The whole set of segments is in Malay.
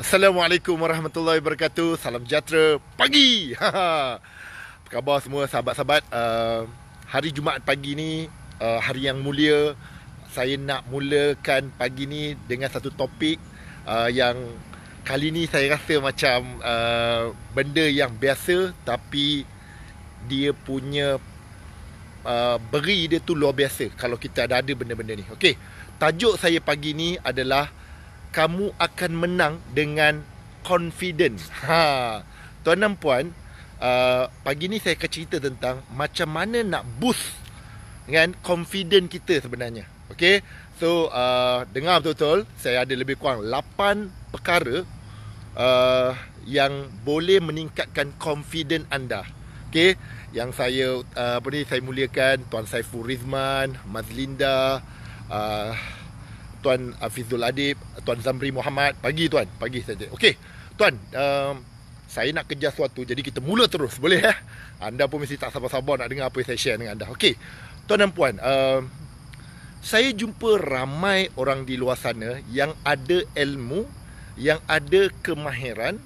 Assalamualaikum warahmatullahi wabarakatuh Salam sejahtera pagi Apa khabar semua sahabat-sahabat uh, Hari Jumaat pagi ni uh, Hari yang mulia Saya nak mulakan pagi ni Dengan satu topik uh, Yang kali ni saya rasa macam uh, Benda yang biasa Tapi Dia punya uh, Beri dia tu luar biasa Kalau kita ada-ada benda-benda ni Okey, Tajuk saya pagi ni adalah kamu akan menang dengan confident. Ha. Tuan dan puan, uh, pagi ni saya akan cerita tentang macam mana nak boost dengan confident kita sebenarnya. Okay? So, uh, dengar betul-betul, saya ada lebih kurang 8 perkara uh, yang boleh meningkatkan confident anda. Okay? Yang saya uh, apa ni, saya muliakan Tuan Saiful Rizman, Mazlinda, uh, Tuan Hafizul Adib, Tuan Zamri Muhammad. Pagi tuan, pagi saja. Okey, tuan, um, saya nak kerja sesuatu jadi kita mula terus boleh ya? Anda pun mesti tak sabar-sabar nak dengar apa yang saya share dengan anda. Okey. Tuan dan puan, um, saya jumpa ramai orang di luar sana yang ada ilmu, yang ada kemahiran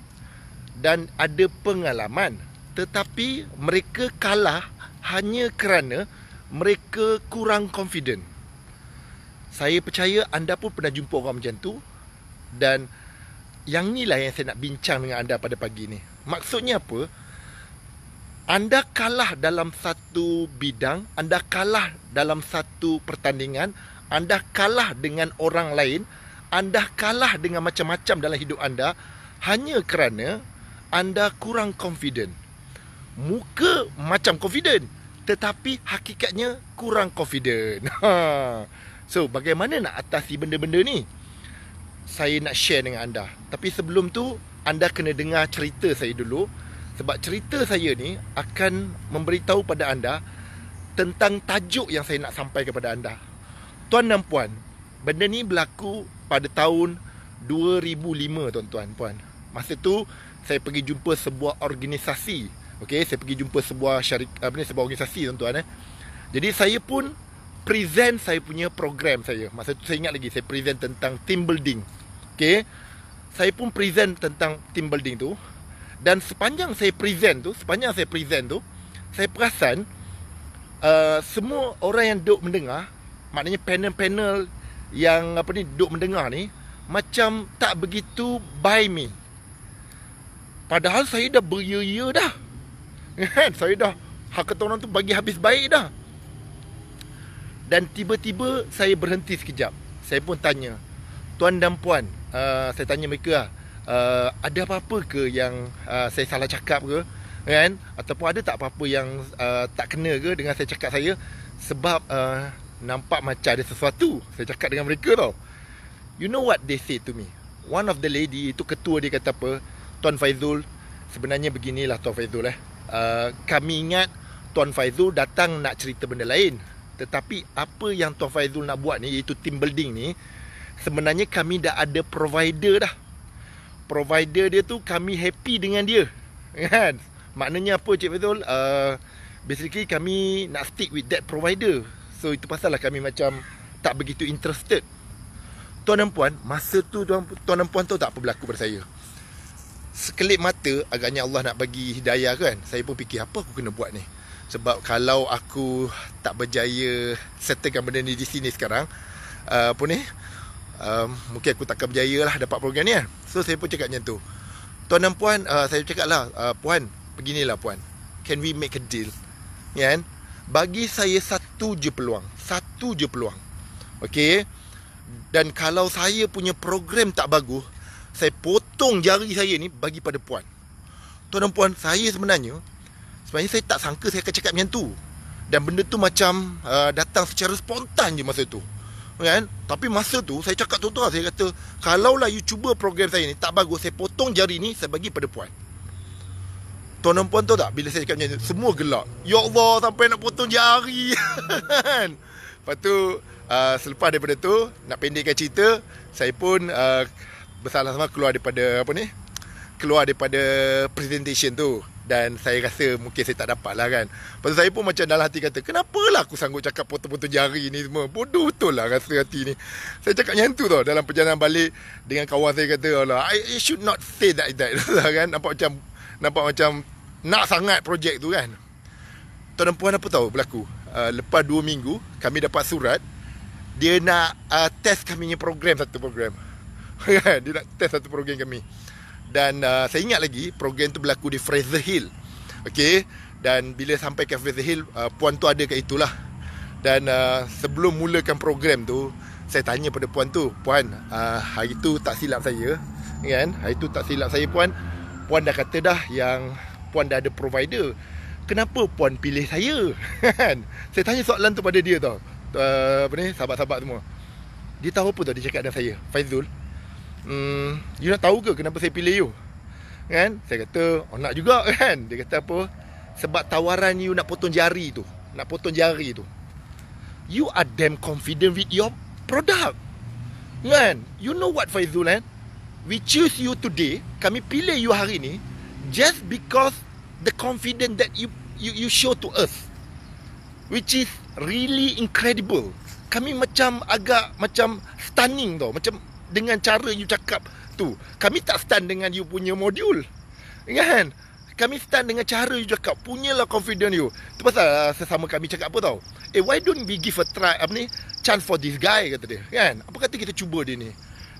dan ada pengalaman. Tetapi mereka kalah hanya kerana mereka kurang confident. Saya percaya anda pun pernah jumpa orang macam tu Dan yang ni lah yang saya nak bincang dengan anda pada pagi ni Maksudnya apa? Anda kalah dalam satu bidang Anda kalah dalam satu pertandingan Anda kalah dengan orang lain Anda kalah dengan macam-macam dalam hidup anda Hanya kerana anda kurang confident Muka macam confident Tetapi hakikatnya kurang confident ha. So bagaimana nak atasi benda-benda ni? Saya nak share dengan anda. Tapi sebelum tu anda kena dengar cerita saya dulu sebab cerita saya ni akan memberitahu pada anda tentang tajuk yang saya nak sampai kepada anda. Tuan dan puan, benda ni berlaku pada tahun 2005 tuan-tuan puan. Masa tu saya pergi jumpa sebuah organisasi. Okey, saya pergi jumpa sebuah syarikat apa ni sebuah organisasi tuan-tuan eh. Jadi saya pun present saya punya program saya. Masa tu saya ingat lagi saya present tentang team building. Okay. Saya pun present tentang team building tu. Dan sepanjang saya present tu, sepanjang saya present tu, saya perasan uh, semua orang yang duduk mendengar, maknanya panel-panel yang apa ni duduk mendengar ni macam tak begitu buy me. Padahal saya dah beria-ia dah. Kan? saya dah hak orang tu bagi habis baik dah. Dan tiba-tiba saya berhenti sekejap Saya pun tanya Tuan dan puan uh, Saya tanya mereka lah, uh, Ada apa-apa ke yang uh, saya salah cakap ke kan? Ataupun ada tak apa-apa yang uh, tak kena ke dengan saya cakap saya Sebab uh, nampak macam ada sesuatu Saya cakap dengan mereka tau You know what they say to me One of the lady itu ketua dia kata apa Tuan Faizul Sebenarnya beginilah Tuan Faizul eh uh, Kami ingat Tuan Faizul datang nak cerita benda lain tetapi apa yang Tuan Faizul nak buat ni iaitu team building ni sebenarnya kami dah ada provider dah. Provider dia tu kami happy dengan dia. Kan? Maknanya apa Cik Faizul? Uh, basically kami nak stick with that provider. So itu pasal lah kami macam tak begitu interested. Tuan dan puan, masa tu tuan, tuan dan puan tahu tak apa berlaku pada saya? Sekelip mata agaknya Allah nak bagi hidayah kan. Saya pun fikir apa aku kena buat ni? Sebab kalau aku tak berjaya settlekan benda ni di sini sekarang uh, Apa ni? Um, mungkin aku takkan berjaya lah dapat program ni kan So saya pun cakap macam tu Tuan dan puan, uh, saya cakap lah uh, Puan, beginilah puan Can we make a deal? Kan? Bagi saya satu je peluang Satu je peluang Okay Dan kalau saya punya program tak bagus Saya potong jari saya ni bagi pada puan Tuan dan puan, saya sebenarnya Sebenarnya saya tak sangka saya akan cakap macam tu Dan benda tu macam uh, Datang secara spontan je masa tu kan? Tapi masa tu saya cakap tu tu lah Saya kata Kalaulah you cuba program saya ni Tak bagus Saya potong jari ni Saya bagi pada puan Tuan dan puan tahu tak Bila saya cakap macam tu Semua gelak Ya Allah sampai nak potong jari kan? Lepas tu uh, Selepas daripada tu Nak pendekkan cerita Saya pun uh, Bersalah sama keluar daripada Apa ni keluar daripada presentation tu dan saya rasa mungkin saya tak dapat lah kan Lepas saya pun macam dalam hati kata Kenapalah aku sanggup cakap potong-potong jari ni semua Bodoh betul lah rasa hati ni Saya cakap macam tu tau dalam perjalanan balik Dengan kawan saya kata Alah, I, I should not say that, that. Lah kan? Nampak macam Nampak macam Nak sangat projek tu kan Tuan dan puan apa tahu berlaku uh, Lepas 2 minggu Kami dapat surat Dia nak uh, test kami punya program Satu program kan, Dia nak test satu program kami dan uh, saya ingat lagi program tu berlaku di Fraser Hill okay. dan bila sampai ke Fraser Hill uh, puan tu ada kat itulah dan uh, sebelum mulakan program tu saya tanya pada puan tu puan uh, hari tu tak silap saya kan hari tu tak silap saya puan puan dah kata dah yang puan dah ada provider kenapa puan pilih saya kan? saya tanya soalan tu pada dia tau uh, apa ni sahabat-sahabat semua dia tahu apa tau dia cakap dengan saya Faizul hmm, You nak tahu ke kenapa saya pilih you Kan Saya kata Oh nak juga kan Dia kata apa Sebab tawaran you nak potong jari tu Nak potong jari tu You are damn confident with your product Kan You know what Faizul kan We choose you today Kami pilih you hari ni Just because The confidence that you You, you show to us Which is Really incredible Kami macam agak Macam stunning tau Macam dengan cara you cakap tu. Kami tak stand dengan you punya modul. Kan? Kami stand dengan cara you cakap. Punyalah confidence you. Tu pasal uh, sesama kami cakap apa tau. Eh, why don't we give a try, apa ni? Chance for this guy, kata dia. Kan? Apa kata kita cuba dia ni?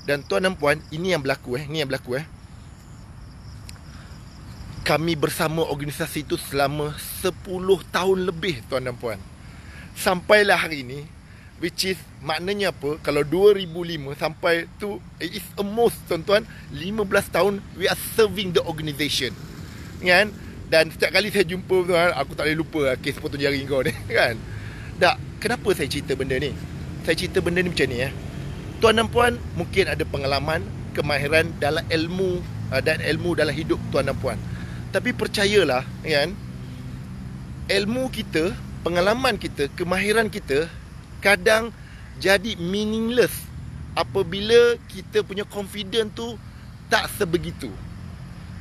Dan tuan dan puan, ini yang berlaku eh. Ini yang berlaku eh. Kami bersama organisasi itu selama 10 tahun lebih tuan dan puan. Sampailah hari ini, which is maknanya apa kalau 2005 sampai tu it's almost tuan-tuan 15 tahun we are serving the organisation kan dan setiap kali saya jumpa tuan aku tak boleh lupa ah, kes potong jari kau ni kan tak kenapa saya cerita benda ni saya cerita benda ni macam ni ya tuan dan puan mungkin ada pengalaman kemahiran dalam ilmu ah, dan ilmu dalam hidup tuan dan puan tapi percayalah kan ilmu kita pengalaman kita kemahiran kita kadang jadi meaningless apabila kita punya confident tu tak sebegitu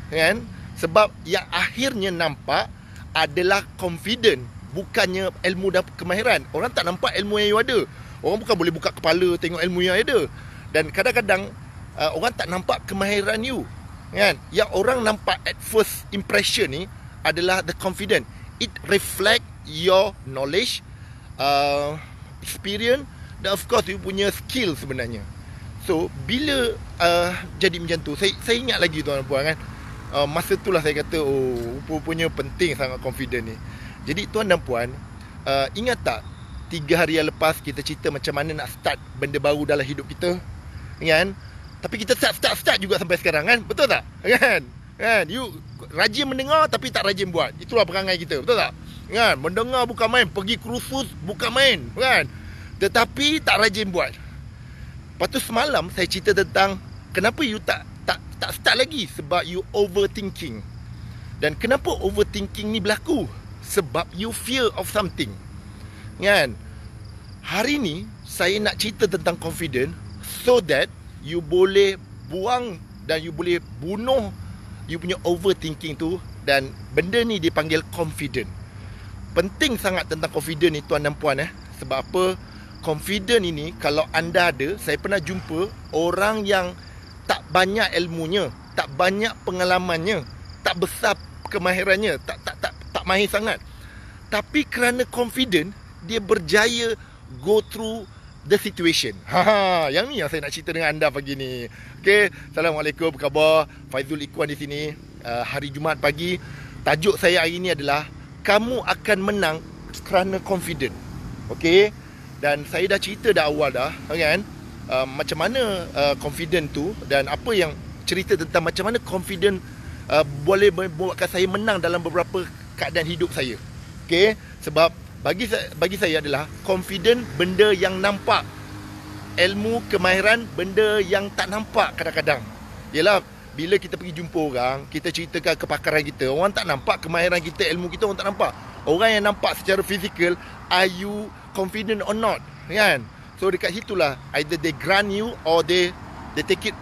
kan sebab yang akhirnya nampak adalah confident bukannya ilmu dan kemahiran orang tak nampak ilmu yang you ada orang bukan boleh buka kepala tengok ilmu yang ada dan kadang-kadang uh, orang tak nampak kemahiran you kan yang orang nampak at first impression ni adalah the confident it reflect your knowledge uh, experience dan of course you punya skill sebenarnya. So, bila uh, jadi macam tu, saya, saya ingat lagi tuan dan puan kan. Uh, masa itulah saya kata, oh, rupanya penting sangat confident ni. Jadi, tuan dan puan, uh, ingat tak tiga hari yang lepas kita cerita macam mana nak start benda baru dalam hidup kita? Kan? Tapi kita start-start-start juga sampai sekarang kan? Betul tak? Kan? Kan? You rajin mendengar tapi tak rajin buat. Itulah perangai kita. Betul tak? kan mendengar bukan main pergi kursus bukan main kan tetapi tak rajin buat lepas tu semalam saya cerita tentang kenapa you tak tak tak start lagi sebab you overthinking dan kenapa overthinking ni berlaku sebab you fear of something kan hari ni saya nak cerita tentang confident so that you boleh buang dan you boleh bunuh you punya overthinking tu dan benda ni dipanggil confident Penting sangat tentang confident ni tuan dan puan eh. Sebab apa? Confident ini kalau anda ada, saya pernah jumpa orang yang tak banyak ilmunya, tak banyak pengalamannya, tak besar kemahirannya, tak tak tak tak mahir sangat. Tapi kerana confident, dia berjaya go through the situation. Ha, yang ni yang saya nak cerita dengan anda pagi ni. Okey, assalamualaikum, apa khabar? Faizul Ikwan di sini. Uh, hari Jumaat pagi, tajuk saya hari ini adalah kamu akan menang kerana confident. okay? Dan saya dah cerita dah awal dah, kan? Uh, macam mana uh, confident tu dan apa yang cerita tentang macam mana confident uh, boleh membuatkan saya menang dalam beberapa keadaan hidup saya. okay? Sebab bagi saya, bagi saya adalah confident benda yang nampak. Ilmu kemahiran benda yang tak nampak kadang-kadang. Yalah bila kita pergi jumpa orang, kita ceritakan kepakaran kita, orang tak nampak kemahiran kita, ilmu kita orang tak nampak. Orang yang nampak secara fizikal, are you confident or not? Kan? So dekat situlah either they grant you or they they take it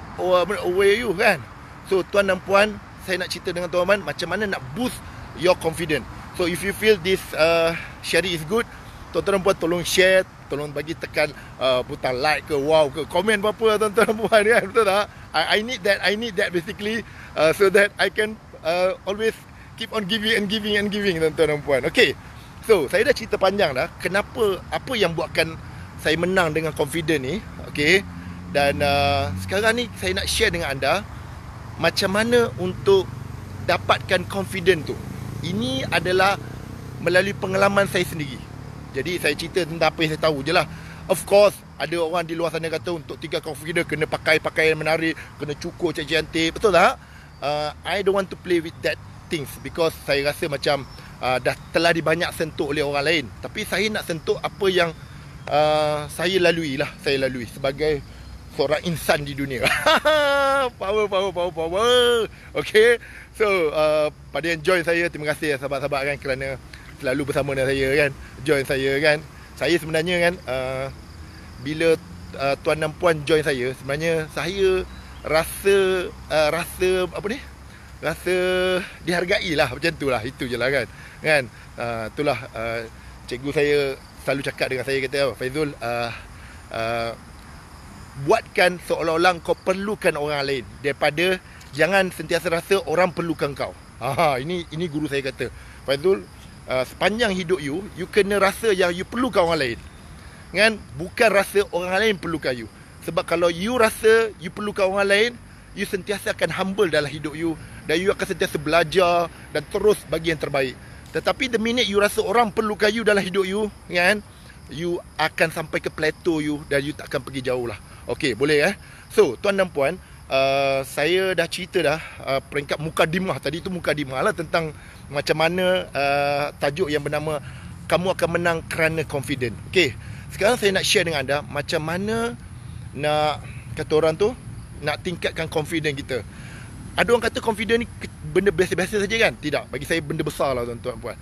away you kan. So tuan dan puan, saya nak cerita dengan tuan-tuan macam mana nak boost your confidence. So if you feel this uh, sharing is good, tuan-tuan puan tolong share, tolong bagi tekan uh, butang like ke wow ke komen apa-apa tuan-tuan dan puan ya betul tak I, I need that I need that basically uh, so that I can uh, always keep on giving and giving and giving tuan-tuan dan puan okey so saya dah cerita panjang dah kenapa apa yang buatkan saya menang dengan confident ni okey dan uh, sekarang ni saya nak share dengan anda macam mana untuk dapatkan confident tu ini adalah melalui pengalaman saya sendiri jadi saya cerita tentang apa yang saya tahu je lah Of course ada orang di luar sana kata untuk tinggal confident kena pakai pakaian menarik Kena cukur cantik cantik Betul tak? Uh, I don't want to play with that things Because saya rasa macam uh, dah telah dibanyak sentuh oleh orang lain Tapi saya nak sentuh apa yang uh, saya lalui lah Saya lalui sebagai seorang insan di dunia Power power power power Okay So uh, pada yang join saya terima kasih ya sahabat-sahabat kan kerana selalu bersama dengan saya kan join saya kan saya sebenarnya kan uh, bila uh, tuan dan puan join saya sebenarnya saya rasa uh, rasa apa ni rasa dihargai lah macam tu lah itu je lah kan kan uh, itulah uh, cikgu saya selalu cakap dengan saya kata oh, Faizul uh, uh, buatkan seolah-olah kau perlukan orang lain daripada jangan sentiasa rasa orang perlukan kau ha, ini ini guru saya kata Faizul Uh, sepanjang hidup you you kena rasa yang you perlu kau orang lain kan bukan rasa orang lain perlu kau you sebab kalau you rasa you perlu kau orang lain you sentiasa akan humble dalam hidup you dan you akan sentiasa belajar dan terus bagi yang terbaik tetapi the minute you rasa orang perlu kau you dalam hidup you kan you akan sampai ke plateau you dan you tak akan pergi jauh lah Okay, boleh eh so tuan dan puan uh, saya dah cerita dah uh, peringkat dimah tadi tu dimah lah tentang macam mana uh, tajuk yang bernama kamu akan menang kerana confident. Okey. Sekarang saya nak share dengan anda macam mana nak kata orang tu nak tingkatkan confident kita. Ada orang kata confident ni benda biasa-biasa saja kan? Tidak. Bagi saya benda besar lah tuan-tuan puan.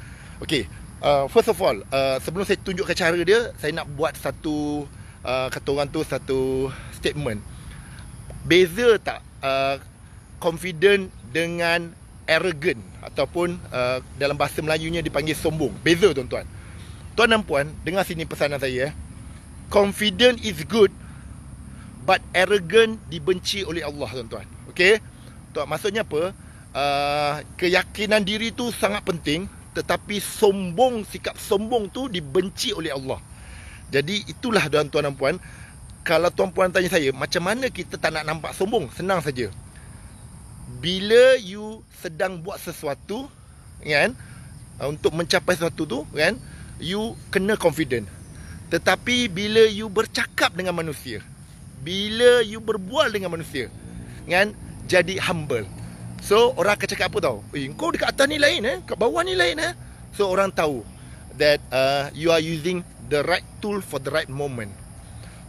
Okey. Uh, first of all, uh, sebelum saya tunjukkan cara dia, saya nak buat satu uh, kata orang tu satu statement. Beza tak uh, confident dengan arrogant ataupun uh, dalam bahasa Melayunya dipanggil sombong. Beza tuan-tuan. Tuan dan puan, dengar sini pesanan saya. Eh. Confident is good but arrogant dibenci oleh Allah tuan-tuan. Okey? Tuan maksudnya apa? Uh, keyakinan diri tu sangat penting tetapi sombong sikap sombong tu dibenci oleh Allah. Jadi itulah tuan-tuan dan puan, kalau tuan-puan tanya saya, macam mana kita tak nak nampak sombong? Senang saja bila you sedang buat sesuatu kan uh, untuk mencapai sesuatu tu kan you kena confident tetapi bila you bercakap dengan manusia bila you berbual dengan manusia kan jadi humble so orang akan cakap apa tau eh kau dekat atas ni lain eh kat bawah ni lain eh so orang tahu that uh, you are using the right tool for the right moment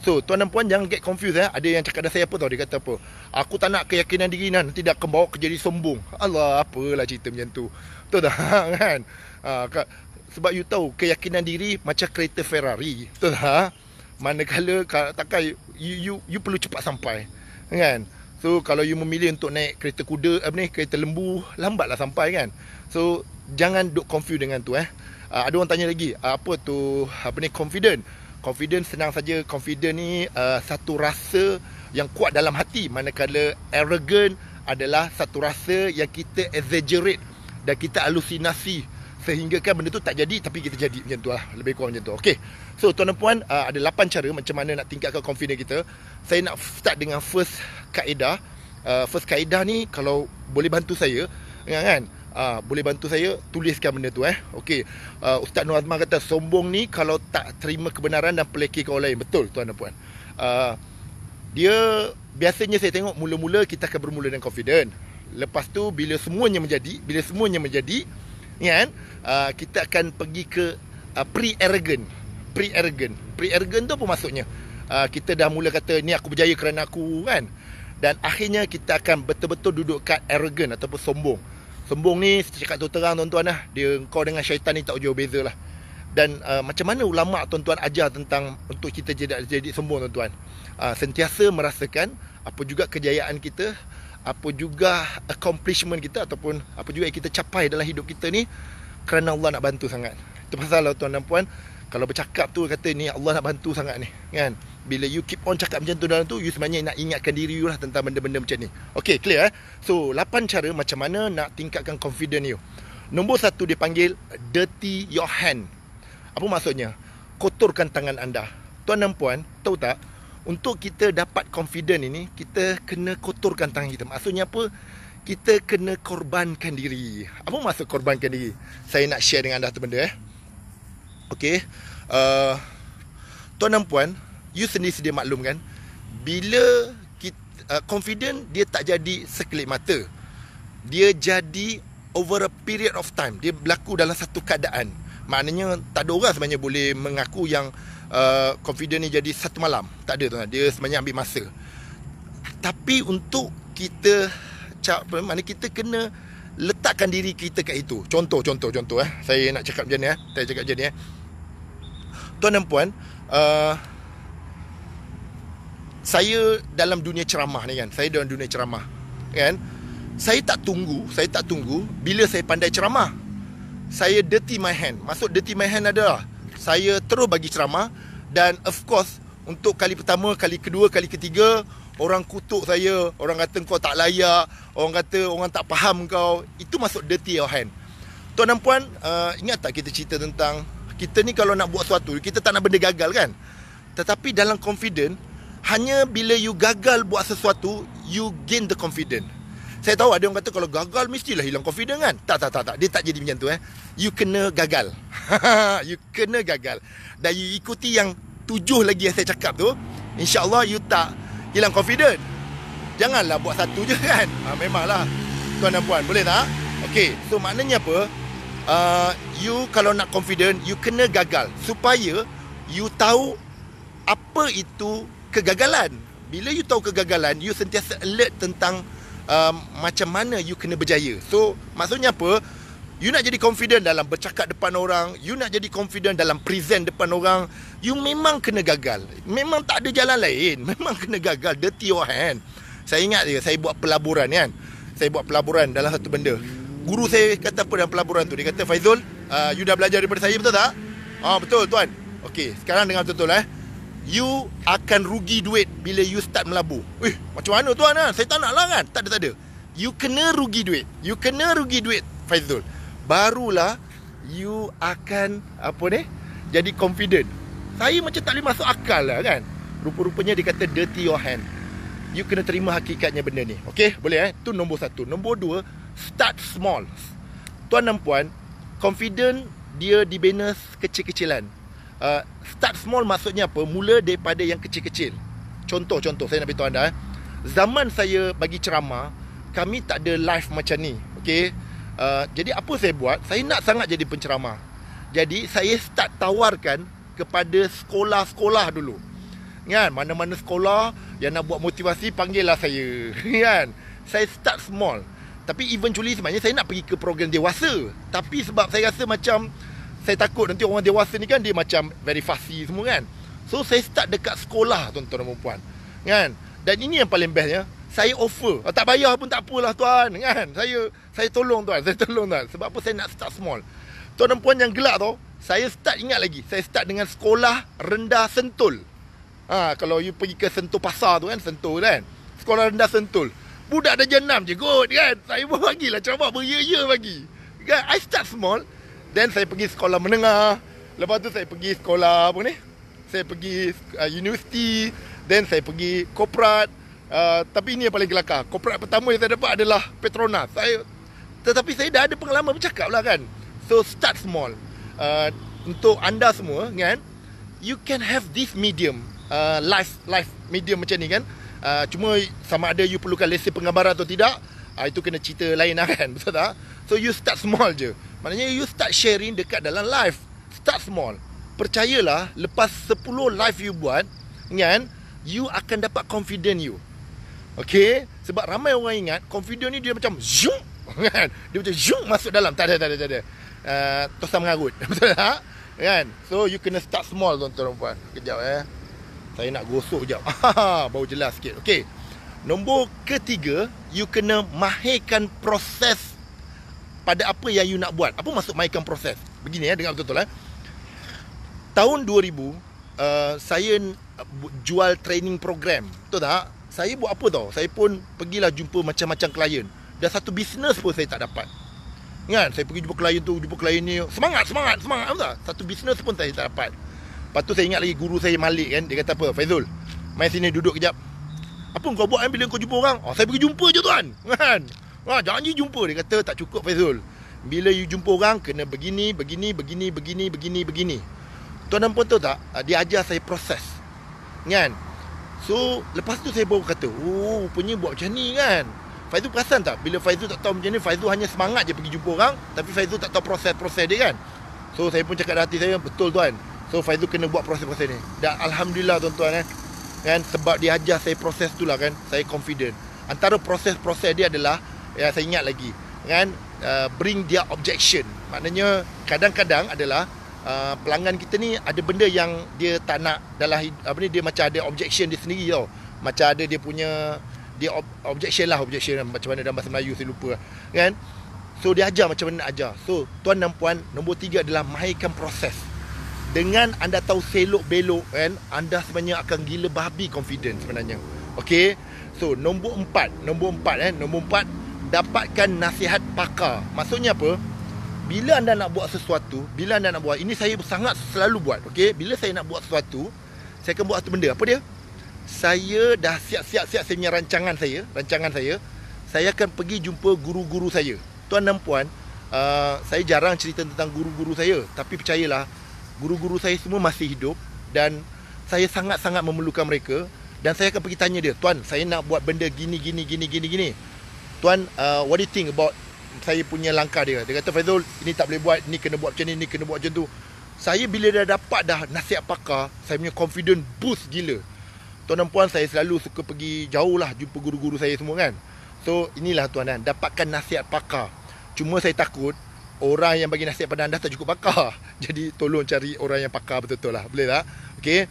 So tuan dan puan jangan get confused eh. Ada yang cakap dengan saya apa tau dia kata apa. Aku tak nak keyakinan diri nan tidak kebawa ke jadi sombong. Allah apalah cerita macam tu. Betul tak kan? Ha, kat, sebab you tahu keyakinan diri macam kereta Ferrari. Betul tak? Manakala takkan you, you, you perlu cepat sampai. Kan? So kalau you memilih untuk naik kereta kuda apa ni kereta lembu lambatlah sampai kan. So jangan duk confuse dengan tu eh. Uh, ada orang tanya lagi apa tu apa ni confident confident senang saja confident ni uh, satu rasa yang kuat dalam hati manakala arrogant adalah satu rasa yang kita exaggerate dan kita alusinasi sehingga kan benda tu tak jadi tapi kita jadi macam tu lah lebih kurang macam tu okey so tuan dan puan uh, ada 8 cara macam mana nak tingkatkan confident kita saya nak start dengan first kaedah uh, first kaedah ni kalau boleh bantu saya kan, kan? uh, boleh bantu saya tuliskan benda tu eh okey uh, ustaz Nur Azman kata sombong ni kalau tak terima kebenaran dan pelekeh ke orang lain betul tuan dan puan uh, dia biasanya saya tengok mula-mula kita akan bermula dengan confident lepas tu bila semuanya menjadi bila semuanya menjadi kan uh, kita akan pergi ke uh, pre-arrogant pre-arrogant pre-arrogant tu apa maksudnya uh, kita dah mula kata ni aku berjaya kerana aku kan dan akhirnya kita akan betul-betul duduk kat arrogant ataupun sombong Sembung ni saya cakap tu terang tuan-tuan lah. Dia kau dengan syaitan ni tak jauh beza lah. Dan uh, macam mana ulama tuan-tuan ajar tentang untuk kita jadi, jadi sembung tuan-tuan. Uh, sentiasa merasakan apa juga kejayaan kita. Apa juga accomplishment kita ataupun apa juga yang kita capai dalam hidup kita ni. Kerana Allah nak bantu sangat. Itu pasal lah tuan dan puan. Kalau bercakap tu kata ni Allah nak bantu sangat ni. Kan? Bila you keep on cakap macam tu dalam tu You sebenarnya nak ingatkan diri you lah Tentang benda-benda macam ni Okay clear eh So 8 cara macam mana Nak tingkatkan confidence you Nombor 1 dia panggil Dirty your hand Apa maksudnya Kotorkan tangan anda Tuan dan puan Tahu tak Untuk kita dapat confident ini Kita kena kotorkan tangan kita Maksudnya apa Kita kena korbankan diri Apa maksud korbankan diri Saya nak share dengan anda tu benda eh Okay uh, Tuan dan puan you sendiri sedia maklum kan bila kita, uh, confident dia tak jadi sekelip mata dia jadi over a period of time dia berlaku dalam satu keadaan maknanya tak ada orang sebenarnya boleh mengaku yang uh, confident ni jadi satu malam tak ada tuan dia sebenarnya ambil masa tapi untuk kita cap mana kita kena letakkan diri kita kat itu contoh contoh contoh eh saya nak cakap macam ni eh saya cakap macam ni eh tuan dan puan uh, saya dalam dunia ceramah ni kan saya dalam dunia ceramah kan saya tak tunggu saya tak tunggu bila saya pandai ceramah saya dirty my hand maksud dirty my hand adalah saya terus bagi ceramah dan of course untuk kali pertama kali kedua kali ketiga orang kutuk saya orang kata kau tak layak orang kata orang tak faham kau itu masuk dirty your hand tuan dan puan uh, ingat tak kita cerita tentang kita ni kalau nak buat sesuatu kita tak nak benda gagal kan tetapi dalam confident hanya bila you gagal buat sesuatu You gain the confidence Saya tahu ada orang kata Kalau gagal mestilah hilang confidence kan Tak tak tak tak Dia tak jadi macam tu eh You kena gagal You kena gagal Dan you ikuti yang tujuh lagi yang saya cakap tu InsyaAllah you tak hilang confidence Janganlah buat satu je kan ha, Memanglah Tuan dan puan boleh tak Okay so maknanya apa uh, You kalau nak confident You kena gagal Supaya you tahu apa itu kegagalan. Bila you tahu kegagalan, you sentiasa alert tentang um, macam mana you kena berjaya. So, maksudnya apa? You nak jadi confident dalam bercakap depan orang, you nak jadi confident dalam present depan orang, you memang kena gagal. Memang tak ada jalan lain. Memang kena gagal. Dirty your hand. Saya ingat je, saya buat pelaburan kan. Saya buat pelaburan dalam satu benda. Guru saya kata apa dalam pelaburan tu? Dia kata, Faizul, uh, you dah belajar daripada saya, betul tak? Ah oh, betul tuan. Okey, sekarang dengar betul-betul eh. You akan rugi duit bila you start melabur. Eh, macam mana tuan? Ha? Saya tak nak lah kan. Tak ada, tak ada. You kena rugi duit. You kena rugi duit, Faizul. Barulah you akan, apa ni, jadi confident. Saya macam tak boleh masuk akal lah kan. Rupa-rupanya dia kata dirty your hand. You kena terima hakikatnya benda ni. Okay, boleh eh. Itu nombor satu. Nombor dua, start small. Tuan dan puan, confident dia dibina kecil-kecilan uh, start small maksudnya apa mula daripada yang kecil-kecil contoh-contoh saya nak beritahu anda eh. zaman saya bagi ceramah kami tak ada live macam ni okay? uh, jadi apa saya buat saya nak sangat jadi penceramah jadi saya start tawarkan kepada sekolah-sekolah dulu kan mana-mana sekolah yang nak buat motivasi panggil lah saya kan saya start small tapi eventually sebenarnya saya nak pergi ke program dewasa tapi sebab saya rasa macam saya takut nanti orang dewasa ni kan dia macam very fussy semua kan. So saya start dekat sekolah tuan-tuan dan puan-puan. Kan? Dan ini yang paling bestnya, saya offer. Oh, tak bayar pun tak apalah tuan, kan? Saya saya tolong tuan, saya tolong tuan. Sebab apa saya nak start small. Tuan dan puan yang gelak tu, saya start ingat lagi. Saya start dengan sekolah rendah sentul. Ha, kalau you pergi ke sentul pasar tu kan, sentul kan. Sekolah rendah sentul. Budak dah jenam je kot kan. Saya pun bagilah ceramah beria-ia bagi. Kan? I start small. Then saya pergi sekolah menengah. Lepas tu saya pergi sekolah apa ni? Saya pergi uh, universiti. Then saya pergi korporat. Uh, tapi ini yang paling kelakar. Korporat pertama yang saya dapat adalah Petronas. Saya, tetapi saya dah ada pengalaman bercakap lah kan. So start small. Uh, untuk anda semua kan. You can have this medium. Uh, life, life medium macam ni kan. Uh, cuma sama ada you perlukan lesen penggambaran atau tidak. Uh, itu kena cerita lain lah kan. Betul tak? So you start small je. Maknanya you start sharing dekat dalam live. Start small. Percayalah lepas 10 live you buat, kan, you akan dapat confident you. Okay? Sebab ramai orang ingat confident ni dia macam zoom kan. dia macam zoom masuk dalam. Tak ada tak ada tak ada. Uh, eh, tosam mengarut. Betul tak? Kan? So you kena start small tuan-tuan dan puan. Kejap eh. Saya nak gosok jap. Bau jelas sikit. Okay. Nombor ketiga, you kena mahirkan proses pada apa yang you nak buat Apa maksud maikan proses Begini ya dengar betul-betul eh. Tahun 2000 uh, eh, Saya jual training program Betul tak? Saya buat apa tau? Saya pun pergilah jumpa macam-macam klien Dah satu bisnes pun saya tak dapat Kan? Saya pergi jumpa klien tu Jumpa klien ni Semangat, semangat, semangat Apa tak? Satu bisnes pun saya tak dapat Lepas tu saya ingat lagi guru saya Malik kan Dia kata apa? Faizul Main sini duduk kejap apa kau buat kan bila kau jumpa orang? Oh, saya pergi jumpa je tuan. Kan? Ha, ah, janji jumpa dia kata tak cukup Faizul. Bila you jumpa orang kena begini, begini, begini, begini, begini, begini. Tuan dan tahu tak? Ah, dia ajar saya proses. Kan? So, lepas tu saya baru kata, oh, rupanya buat macam ni kan? Faizul perasan tak? Bila Faizul tak tahu macam ni, Faizul hanya semangat je pergi jumpa orang. Tapi Faizul tak tahu proses-proses dia kan? So, saya pun cakap dalam hati saya, betul tuan. So, Faizul kena buat proses-proses ni. Dan Alhamdulillah tuan-tuan eh. Kan? Sebab dia ajar saya proses tu lah kan? Saya confident. Antara proses-proses dia adalah, ya saya ingat lagi kan uh, bring dia objection maknanya kadang-kadang adalah uh, pelanggan kita ni ada benda yang dia tak nak dalam apa ni dia macam ada objection dia sendiri tau macam ada dia punya dia ob- objection lah objection lah. macam mana dalam bahasa Melayu saya lupa lah, kan so dia ajar macam mana nak ajar so tuan dan puan nombor tiga adalah mahirkan proses dengan anda tahu selok belok kan anda sebenarnya akan gila babi confidence. sebenarnya okey so nombor empat nombor empat eh nombor empat dapatkan nasihat pakar. Maksudnya apa? Bila anda nak buat sesuatu, bila anda nak buat, ini saya sangat selalu buat, okey? Bila saya nak buat sesuatu, saya akan buat satu benda. Apa dia? Saya dah siap-siap siap saya punya rancangan saya, rancangan saya. Saya akan pergi jumpa guru-guru saya. Tuan dan puan, uh, saya jarang cerita tentang guru-guru saya, tapi percayalah, guru-guru saya semua masih hidup dan saya sangat-sangat memerlukan mereka dan saya akan pergi tanya dia, "Tuan, saya nak buat benda gini gini gini gini gini." Tuan, uh, what do you think about saya punya langkah dia? Dia kata, Faizul, ini tak boleh buat, ini kena buat macam ni, ini kena buat macam tu. Saya bila dah dapat dah nasihat pakar, saya punya confident boost gila. Tuan dan puan, saya selalu suka pergi jauh lah jumpa guru-guru saya semua kan. So, inilah tuan dan dapatkan nasihat pakar. Cuma saya takut, orang yang bagi nasihat pada anda tak cukup pakar. Jadi, tolong cari orang yang pakar betul-betul lah. Boleh tak? Okay.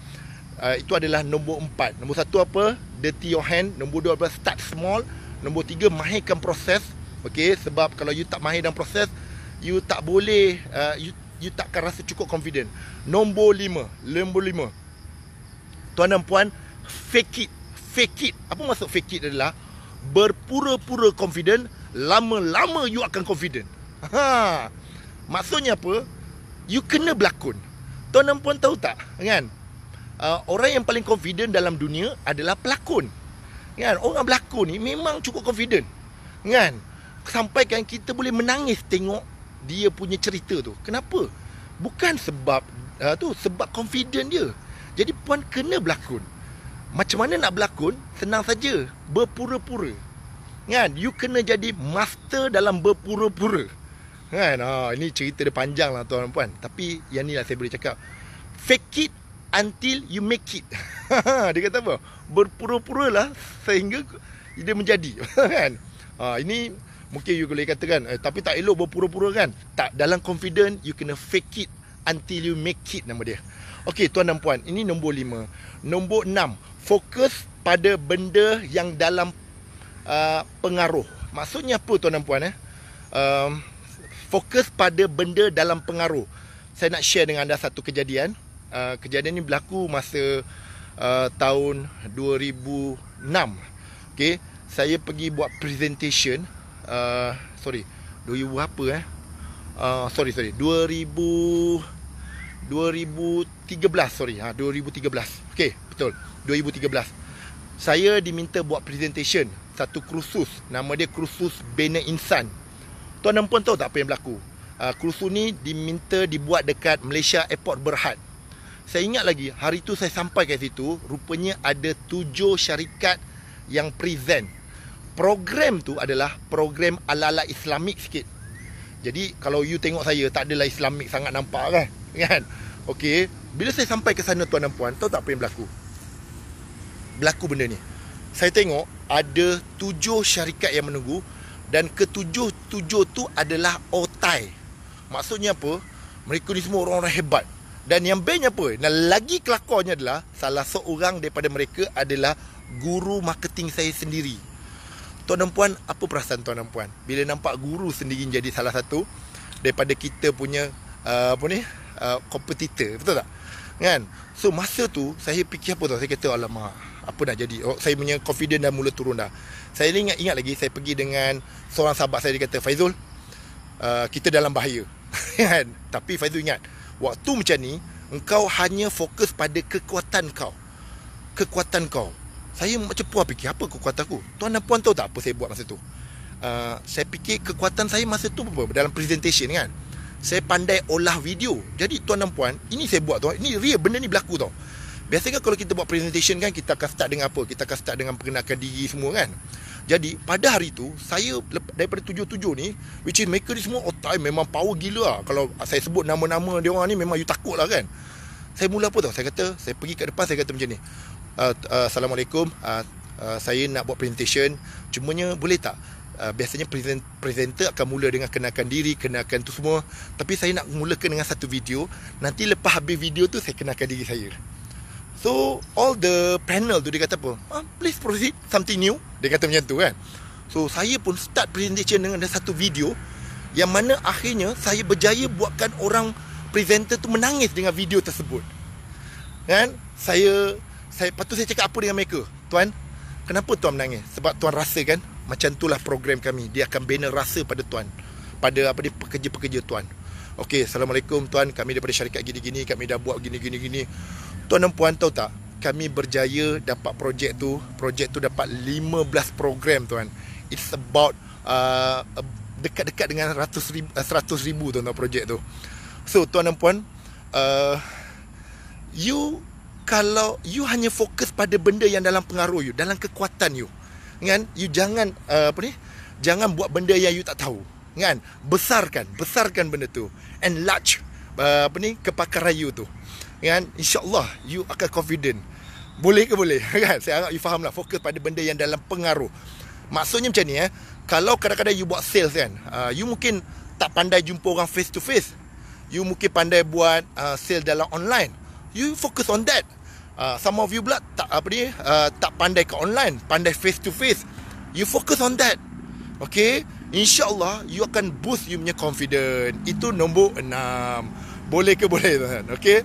Uh, itu adalah nombor empat. Nombor satu apa? Dirty your hand. Nombor dua apa? Start small. Nombor tiga, mahirkan proses. Okay, sebab kalau you tak mahir dalam proses, you tak boleh, uh, you, you tak akan rasa cukup confident. Nombor lima, nombor lima. Tuan dan puan, fake it. Fake it. Apa maksud fake it adalah, berpura-pura confident, lama-lama you akan confident. Ha. Maksudnya apa? You kena berlakon. Tuan dan puan tahu tak? Kan? Uh, orang yang paling confident dalam dunia adalah pelakon kan orang berlakon ni memang cukup confident kan sampai kan kita boleh menangis tengok dia punya cerita tu kenapa bukan sebab uh, tu sebab confident dia jadi puan kena berlakon macam mana nak berlakon senang saja berpura-pura kan you kena jadi master dalam berpura-pura kan oh ini cerita dia panjang lah tuan puan. tapi yang ni lah saya boleh cakap fake it until you make it. dia kata apa? berpura lah sehingga dia menjadi. kan? Ha, ini mungkin you boleh katakan, eh, tapi tak elok berpura-pura kan? Tak, dalam confident, you kena fake it until you make it nama dia. Okay, tuan dan puan, ini nombor lima. Nombor enam, fokus pada benda yang dalam uh, pengaruh. Maksudnya apa tuan dan puan? Eh? Um, fokus pada benda dalam pengaruh. Saya nak share dengan anda satu kejadian uh, kejadian ni berlaku masa uh, tahun 2006. okay? saya pergi buat presentation uh, sorry, do you apa eh? Uh, sorry sorry, 2000 2013 sorry, ha ah, 2013. Okey, betul. 2013. Saya diminta buat presentation satu kursus nama dia kursus bina insan. Tuan dan puan tahu tak apa yang berlaku? Uh, kursus ni diminta dibuat dekat Malaysia Airport Berhad saya ingat lagi hari tu saya sampai kat situ rupanya ada tujuh syarikat yang present program tu adalah program ala-ala islamik sikit jadi kalau you tengok saya tak adalah islamik sangat nampak kan kan okey bila saya sampai ke sana tuan dan puan tahu tak apa yang berlaku berlaku benda ni saya tengok ada tujuh syarikat yang menunggu dan ketujuh-tujuh tu adalah otai maksudnya apa mereka ni semua orang-orang hebat dan yang bestnya apa? Nah, lagi kelakarnya adalah salah seorang daripada mereka adalah guru marketing saya sendiri. Tuan dan puan, apa perasaan tuan dan puan? Bila nampak guru sendiri jadi salah satu daripada kita punya uh, apa ni? Uh, kompetitor, betul tak? Kan? So masa tu saya fikir apa tu? Saya kata alamak, apa nak jadi? Oh, saya punya confidence dah mula turun dah. Saya ingat ingat lagi saya pergi dengan seorang sahabat saya dia kata Faizul, uh, kita dalam bahaya. Kan? Tapi Faizul ingat, Waktu macam ni Engkau hanya fokus pada kekuatan kau Kekuatan kau Saya macam puas fikir Apa kekuatan aku? Tuan dan puan tahu tak apa saya buat masa tu? Uh, saya fikir kekuatan saya masa tu apa? Dalam presentation kan Saya pandai olah video Jadi tuan dan puan Ini saya buat tu Ini real benda ni berlaku tau Biasanya kalau kita buat presentation kan Kita akan start dengan apa? Kita akan start dengan perkenalkan diri semua kan jadi pada hari tu Saya lep, daripada tujuh-tujuh ni Which is mereka ni semua otai Memang power gila lah Kalau saya sebut nama-nama dia orang ni Memang you takut lah kan Saya mula apa tau Saya kata Saya pergi kat depan Saya kata macam ni uh, uh, Assalamualaikum uh, uh, Saya nak buat presentation Cumanya boleh tak uh, Biasanya present, presenter akan mula Dengan kenakan diri kenakan tu semua Tapi saya nak mulakan dengan satu video Nanti lepas habis video tu Saya kenakan diri saya So all the panel tu dia kata apa? Ah, please proceed something new. Dia kata macam tu kan So saya pun start presentation dengan ada satu video Yang mana akhirnya saya berjaya buatkan orang presenter tu menangis dengan video tersebut Kan Saya saya patut saya cakap apa dengan mereka Tuan Kenapa tuan menangis Sebab tuan rasa kan Macam itulah program kami Dia akan bina rasa pada tuan Pada apa dia pekerja-pekerja tuan Okay, Assalamualaikum tuan Kami daripada syarikat gini-gini Kami dah buat gini-gini-gini Tuan dan puan tahu tak kami berjaya dapat projek tu projek tu dapat 15 program tuan it's about uh, dekat-dekat uh, dengan 100 ribu, 100 ribu tuan-tuan projek tu so tuan dan puan uh, you kalau you hanya fokus pada benda yang dalam pengaruh you dalam kekuatan you kan you jangan uh, apa ni jangan buat benda yang you tak tahu kan besarkan besarkan benda tu enlarge uh, apa ni kepakaran you tu kan insyaallah you akan confident boleh ke boleh kan saya harap you faham lah fokus pada benda yang dalam pengaruh maksudnya macam ni eh kalau kadang-kadang you buat sales kan uh, you mungkin tak pandai jumpa orang face to face you mungkin pandai buat uh, sales dalam online you focus on that uh, some of you pula tak apa ni uh, tak pandai ke online pandai face to face you focus on that Okay InsyaAllah You akan boost You punya confidence Itu nombor enam Boleh ke boleh Okay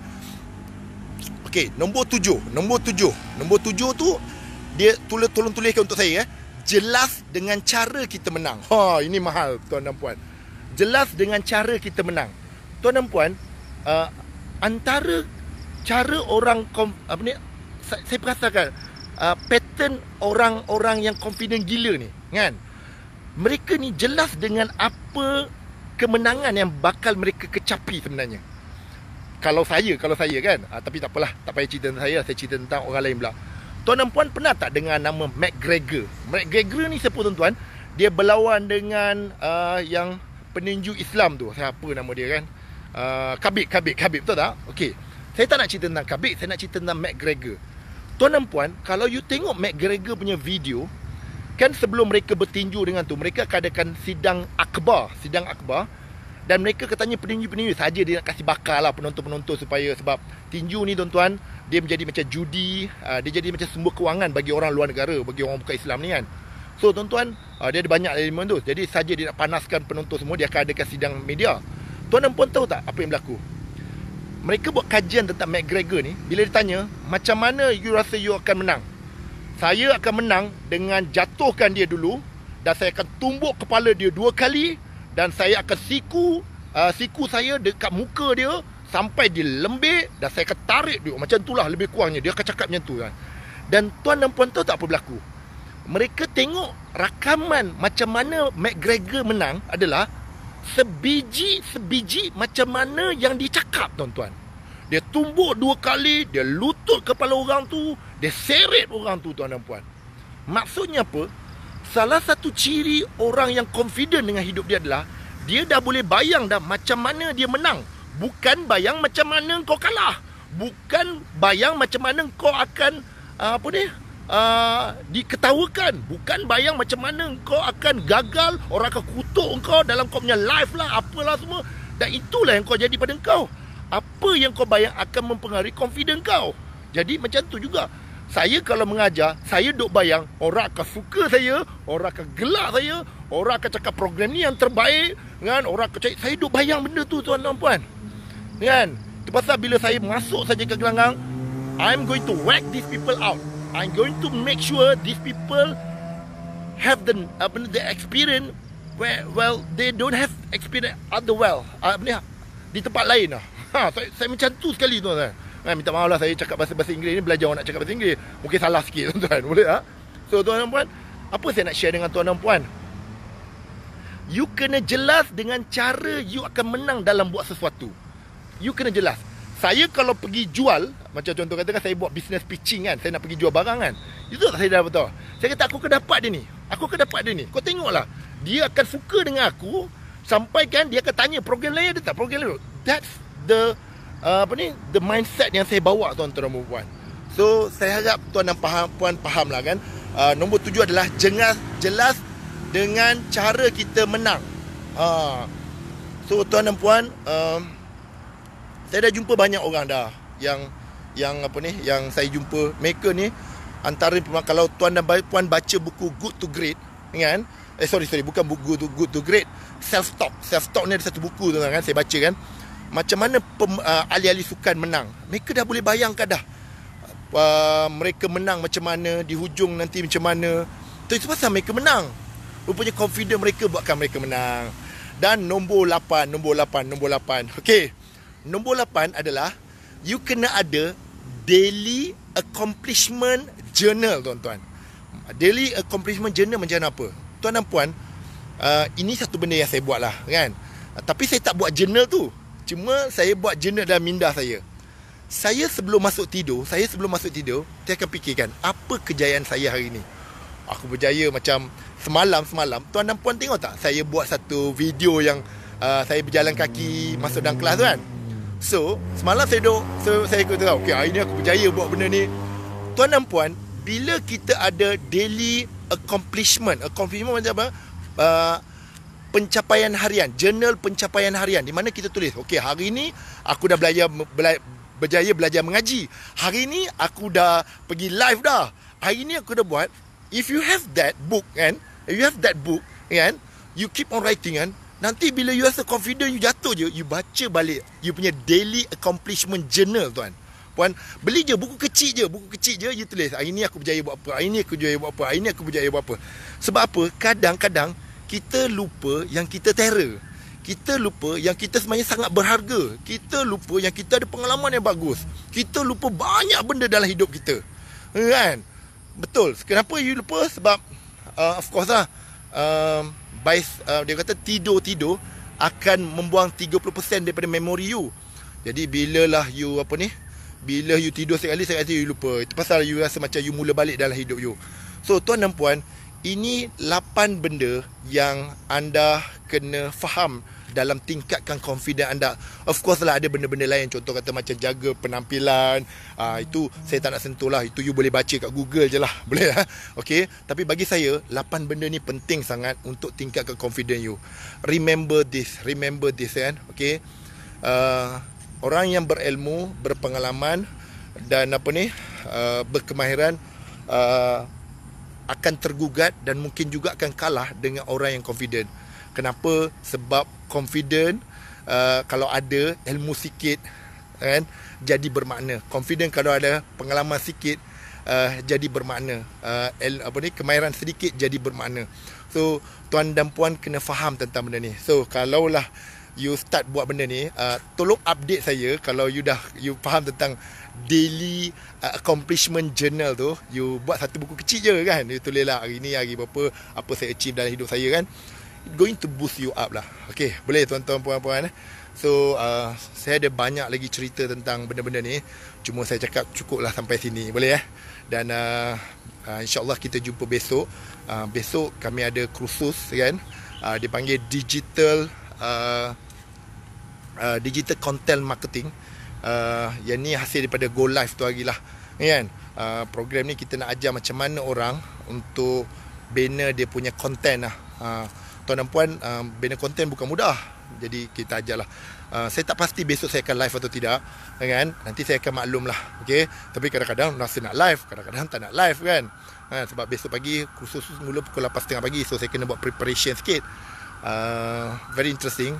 Okey, nombor tujuh. Nombor tujuh. Nombor tujuh tu, dia tulis, tolong tuliskan untuk saya. Eh. Jelas dengan cara kita menang. Ha, ini mahal, tuan dan puan. Jelas dengan cara kita menang. Tuan dan puan, uh, antara cara orang kom, apa ni saya, saya perasakan uh, pattern orang-orang yang confident gila ni kan mereka ni jelas dengan apa kemenangan yang bakal mereka kecapi sebenarnya kalau saya, kalau saya kan. Ha, tapi tak apalah, tak payah cerita saya, saya cerita tentang orang lain pula. Tuan dan puan pernah tak dengar nama McGregor? McGregor ni siapa tuan-tuan? Dia berlawan dengan uh, yang peninju Islam tu. Siapa nama dia kan? Uh, Khabib, Khabib, Khabib betul tak? Okey. Saya tak nak cerita tentang Khabib, saya nak cerita tentang McGregor. Tuan dan puan, kalau you tengok McGregor punya video, kan sebelum mereka bertinju dengan tu, mereka kadakan sidang akbar, sidang akbar dan mereka katanya peninju-peninju saja dia nak kasih bakar lah penonton-penonton supaya sebab tinju ni tuan-tuan dia menjadi macam judi uh, dia jadi macam sumber kewangan bagi orang luar negara bagi orang bukan Islam ni kan so tuan-tuan uh, dia ada banyak elemen tu jadi saja dia nak panaskan penonton semua dia akan adakan sidang media tuan-tuan pun tahu tak apa yang berlaku mereka buat kajian tentang McGregor ni bila ditanya macam mana you rasa you akan menang saya akan menang dengan jatuhkan dia dulu dan saya akan tumbuk kepala dia dua kali dan saya akan siku uh, siku saya dekat muka dia sampai dia lembik dan saya akan tarik dia macam tu lah lebih kurangnya dia akan cakap macam tu kan dan tuan dan puan tahu tak apa berlaku mereka tengok rakaman macam mana McGregor menang adalah sebiji sebiji macam mana yang dicakap tuan-tuan dia tumbuk dua kali dia lutut kepala orang tu dia seret orang tu tuan dan puan maksudnya apa Salah satu ciri orang yang confident dengan hidup dia adalah dia dah boleh bayang dah macam mana dia menang, bukan bayang macam mana kau kalah, bukan bayang macam mana kau akan ah, apa ni? Uh, diketawakan Bukan bayang macam mana Kau akan gagal Orang akan kutuk kau Dalam kau punya life lah Apalah semua Dan itulah yang kau jadi pada kau Apa yang kau bayang Akan mempengaruhi confident kau Jadi macam tu juga saya kalau mengajar, saya duk bayang orang akan suka saya, orang akan gelak saya, orang akan cakap program ni yang terbaik, kan? Orang akan cakap, saya duk bayang benda tu tuan dan puan. Kan? Tu bila saya masuk saja ke gelanggang, I'm going to whack these people out. I'm going to make sure these people have the apa the experience where well they don't have experience other well. Apa uh, Di tempat lain lah. Ha, saya, saya macam tu sekali tuan-tuan. Eh, minta maaf lah saya cakap bahasa-bahasa Inggeris ni belajar orang nak cakap bahasa Inggeris. Mungkin salah sikit tuan-tuan. Boleh tak? Ha? So tuan-tuan puan, apa saya nak share dengan tuan-tuan puan? You kena jelas dengan cara you akan menang dalam buat sesuatu. You kena jelas. Saya kalau pergi jual, macam contoh katakan saya buat business pitching kan, saya nak pergi jual barang kan. You tahu tak saya dah betul? Saya kata aku kena dapat dia ni. Aku kena dapat dia ni. Kau tengoklah. Dia akan suka dengan aku sampai kan dia akan tanya program lain ada tak program lain. That's the Ah, apa ni the mindset yang saya bawa tuan-tuan dan puan. So saya harap tuan dan faham puan fahamlah kan. Uh, nombor tujuh adalah jelas jelas dengan cara kita menang. Uh, so tuan dan puan uh, saya dah jumpa banyak orang dah yang yang apa ni yang saya jumpa mereka ni antara kalau tuan dan puan baca buku Good to Great kan eh sorry sorry bukan buku Good to Great self talk self talk ni ada satu buku tu kan saya baca kan macam mana pem, uh, ahli-ahli sukan menang mereka dah boleh bayangkan dah uh, mereka menang macam mana di hujung nanti macam mana Tapi itu pasal mereka menang rupanya confident mereka buatkan mereka menang dan nombor 8 nombor 8 nombor 8 okay nombor 8 adalah you kena ada daily accomplishment journal tuan-tuan daily accomplishment journal macam apa tuan dan puan uh, ini satu benda yang saya buat lah kan uh, tapi saya tak buat journal tu Cuma saya buat jurnal dalam minda saya. Saya sebelum masuk tidur, saya sebelum masuk tidur, saya akan fikirkan apa kejayaan saya hari ini. Aku berjaya macam semalam-semalam. Tuan dan puan tengok tak? Saya buat satu video yang uh, saya berjalan kaki masuk dalam kelas tu kan. So, semalam saya duduk, so saya kata, okay, hari ni aku berjaya buat benda ni. Tuan dan puan, bila kita ada daily accomplishment, accomplishment macam apa? Uh, pencapaian harian, journal pencapaian harian di mana kita tulis, okey hari ini aku dah belajar bela, berjaya belajar mengaji. Hari ini aku dah pergi live dah. Hari ini aku dah buat. If you have that book kan, if you have that book kan, you keep on writing kan. Nanti bila you rasa confident you jatuh je, you baca balik you punya daily accomplishment journal tuan. Puan, beli je buku kecil je, buku kecil je you tulis. Hari ini aku berjaya buat apa? Hari ini aku berjaya buat apa? Hari ini aku berjaya buat apa? Sebab apa? Kadang-kadang kita lupa yang kita terror. Kita lupa yang kita sebenarnya sangat berharga. Kita lupa yang kita ada pengalaman yang bagus. Kita lupa banyak benda dalam hidup kita. Kan? Betul. Kenapa you lupa? Sebab uh, of course lah. Uh, um, by, uh, dia kata tidur-tidur akan membuang 30% daripada memori you. Jadi bila lah you apa ni? Bila you tidur sekali, sekali you lupa. Itu pasal you rasa macam you mula balik dalam hidup you. So tuan dan puan, ini 8 benda yang anda kena faham dalam tingkatkan confidence anda. Of course lah ada benda-benda lain contoh kata macam jaga penampilan. Uh, itu saya tak nak sentuh lah. Itu you boleh baca kat Google je lah. Boleh lah. Okay. Tapi bagi saya 8 benda ni penting sangat untuk tingkatkan confidence you. Remember this. Remember this eh, kan. Okay. Uh, orang yang berilmu, berpengalaman dan apa ni uh, berkemahiran uh, akan tergugat dan mungkin juga akan kalah dengan orang yang confident. Kenapa? Sebab confident uh, kalau ada ilmu sikit kan jadi bermakna. Confident kalau ada pengalaman sikit uh, jadi bermakna. Uh, el, apa ni? Kemahiran sedikit jadi bermakna. So tuan dan puan kena faham tentang benda ni. So kalaulah you start buat benda ni uh, tolong update saya kalau you dah you faham tentang daily uh, accomplishment journal tu you buat satu buku kecil je kan you tulislah hari ni hari berapa apa saya achieve dalam hidup saya kan going to boost you up lah okey boleh tuan-tuan puan-puan eh? so uh, saya ada banyak lagi cerita tentang benda-benda ni cuma saya cakap cukuplah sampai sini boleh eh dan uh, uh, insyaallah kita jumpa besok uh, besok kami ada kursus kan uh, dipanggil digital uh, uh, digital content marketing uh, yang ni hasil daripada go live tu lagi lah kan uh, program ni kita nak ajar macam mana orang untuk bina dia punya content lah uh, tuan dan puan uh, bina content bukan mudah jadi kita ajar lah uh, saya tak pasti besok saya akan live atau tidak ya kan nanti saya akan maklum lah okay? tapi kadang-kadang rasa nak live kadang-kadang tak nak live kan Ha, sebab besok pagi khusus mula pukul 8.30 pagi So saya kena buat preparation sikit uh, Very interesting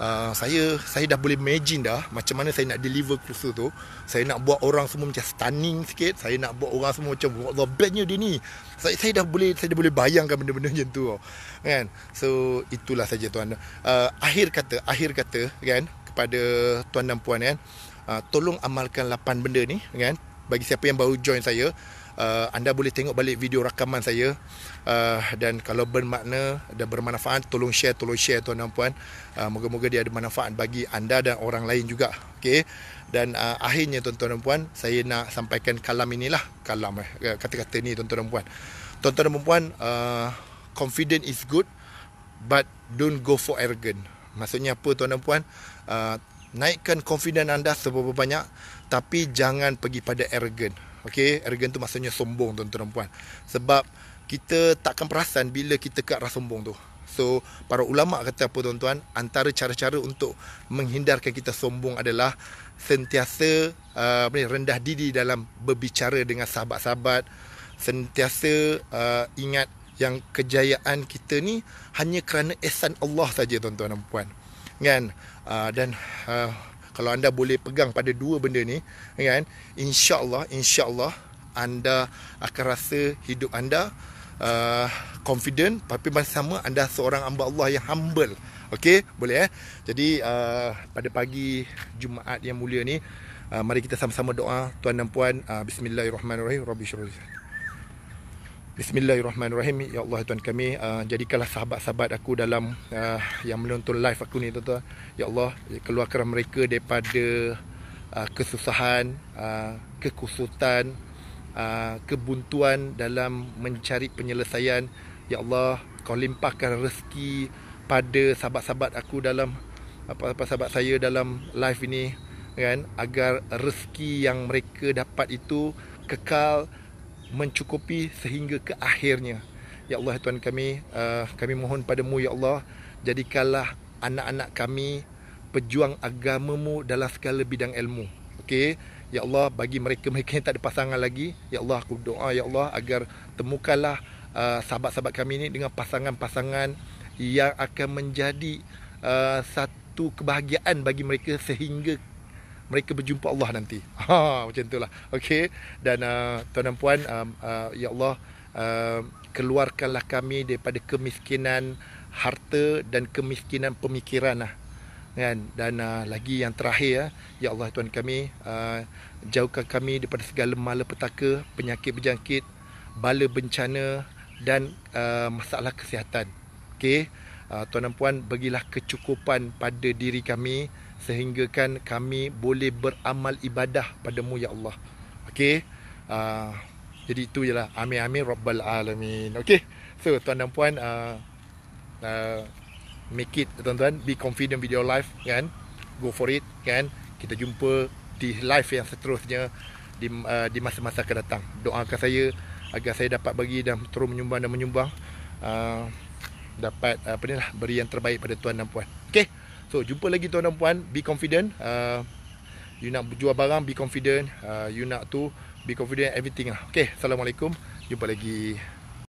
uh, saya saya dah boleh imagine dah macam mana saya nak deliver kursus tu saya nak buat orang semua macam stunning sikit saya nak buat orang semua macam what the badnya dia ni saya, saya dah boleh saya dah boleh bayangkan benda-benda macam tu oh. kan so itulah saja tuan uh, akhir kata akhir kata kan kepada tuan dan puan kan uh, tolong amalkan 8 benda ni kan bagi siapa yang baru join saya uh, anda boleh tengok balik video rakaman saya uh, dan kalau bermakna dan bermanfaat tolong share tolong share tuan dan puan uh, moga-moga dia ada manfaat bagi anda dan orang lain juga okey dan uh, akhirnya tuan-tuan dan puan saya nak sampaikan kalam inilah kalam eh, uh, kata-kata ni tuan-tuan dan puan tuan-tuan dan puan uh, confident is good but don't go for arrogant maksudnya apa tuan dan puan uh, naikkan confident anda seberapa banyak tapi jangan pergi pada arrogant Okay, arrogant tu maksudnya sombong tuan-tuan dan puan. Sebab kita takkan perasan bila kita ke arah sombong tu. So, para ulama' kata apa tuan-tuan, antara cara-cara untuk menghindarkan kita sombong adalah sentiasa uh, rendah diri dalam berbicara dengan sahabat-sahabat, sentiasa uh, ingat yang kejayaan kita ni hanya kerana ihsan Allah saja tuan-tuan dan puan. Kan? Uh, dan uh, kalau anda boleh pegang pada dua benda ni kan insyaallah insyaallah anda akan rasa hidup anda uh, confident tapi masa sama anda seorang amba Allah yang humble okey boleh eh jadi uh, pada pagi Jumaat yang mulia ni uh, mari kita sama-sama doa tuan dan puan uh, bismillahirrahmanirrahim rabbi syurrah Bismillahirrahmanirrahim. Ya Allah Tuhan kami, uh, jadikanlah sahabat-sahabat aku dalam uh, yang menonton live aku ni tuan-tuan. Ya Allah, keluarkan mereka daripada uh, kesusahan, uh, kekusutan, uh, kebuntuan dalam mencari penyelesaian. Ya Allah, kau limpahkan rezeki pada sahabat-sahabat aku dalam apa-apa sahabat saya dalam live ini kan agar rezeki yang mereka dapat itu kekal mencukupi sehingga ke akhirnya. Ya Allah Tuhan kami, uh, kami mohon padamu ya Allah, jadikanlah anak-anak kami pejuang agamamu dalam segala bidang ilmu. Okey. Ya Allah bagi mereka-mereka yang tak ada pasangan lagi Ya Allah aku doa Ya Allah agar temukanlah uh, sahabat-sahabat kami ini Dengan pasangan-pasangan yang akan menjadi uh, satu kebahagiaan bagi mereka Sehingga mereka berjumpa Allah nanti. Ha macam itulah. Okey. Dan uh, tuan dan puan um, uh, ya Allah uh, keluarkanlah kami daripada kemiskinan harta dan kemiskinan pemikiran lah. Kan? Dan uh, lagi yang terakhir ah, ya Allah tuan kami uh, jauhkan kami daripada segala malapetaka, penyakit berjangkit, bala bencana dan uh, masalah kesihatan. Okey. Uh, tuan dan puan bagilah kecukupan pada diri kami sehinggakan kami boleh beramal ibadah padamu ya Allah. Okey. Uh, jadi itu ialah amin amin rabbal alamin. Okey. So tuan dan puan uh, uh, make it tuan-tuan be confident video live kan. Go for it kan. Kita jumpa di live yang seterusnya di uh, di masa-masa akan datang. Doakan saya agar saya dapat bagi dan terus menyumbang dan menyumbang uh, dapat apa ni lah beri yang terbaik pada tuan dan puan. Okey. So jumpa lagi tuan dan puan Be confident uh, You nak jual barang Be confident uh, You nak tu Be confident everything lah Okay Assalamualaikum Jumpa lagi